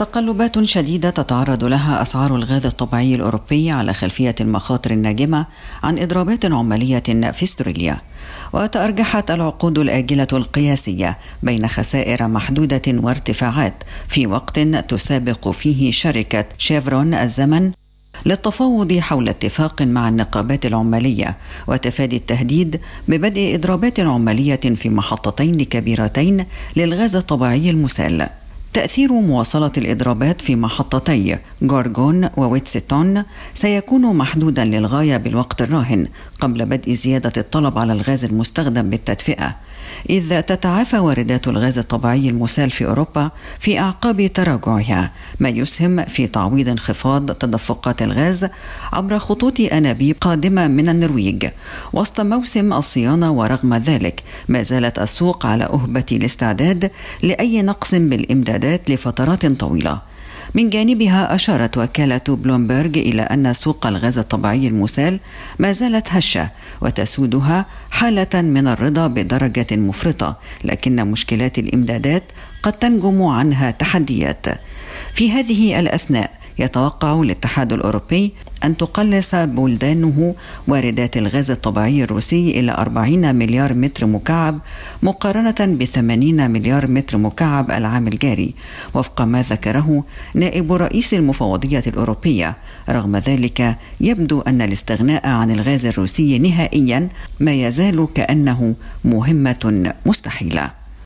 تقلبات شديدة تتعرض لها أسعار الغاز الطبيعي الأوروبي على خلفية المخاطر الناجمة عن إضرابات عمالية في استراليا وتأرجحت العقود الآجلة القياسية بين خسائر محدودة وارتفاعات في وقت تسابق فيه شركة شيفرون الزمن للتفاوض حول اتفاق مع النقابات العماليه وتفادي التهديد ببدء اضرابات عماليه في محطتين كبيرتين للغاز الطبيعي المسال تأثير مواصلة الإضرابات في محطتي جورجون وويتسيتون سيكون محدودا للغاية بالوقت الراهن قبل بدء زيادة الطلب على الغاز المستخدم بالتدفئة إذ تتعافى واردات الغاز الطبيعي المسال في أوروبا في أعقاب تراجعها ما يسهم في تعويض انخفاض تدفقات الغاز عبر خطوط أنابيب قادمة من النرويج وسط موسم الصيانة ورغم ذلك ما زالت السوق على أهبة الاستعداد لأي نقص بالإمداد الإيرادات لفترات طويلة من جانبها أشارت وكالة بلومبرج إلى أن سوق الغاز الطبيعي المسال ما زالت هشة وتسودها حالة من الرضا بدرجة مفرطة لكن مشكلات الإمدادات قد تنجم عنها تحديات في هذه الأثناء يتوقع الاتحاد الأوروبي أن تقلص بلدانه واردات الغاز الطبيعي الروسي إلى 40 مليار متر مكعب مقارنة ب 80 مليار متر مكعب العام الجاري وفق ما ذكره نائب رئيس المفوضية الأوروبية رغم ذلك يبدو أن الاستغناء عن الغاز الروسي نهائيا ما يزال كأنه مهمة مستحيلة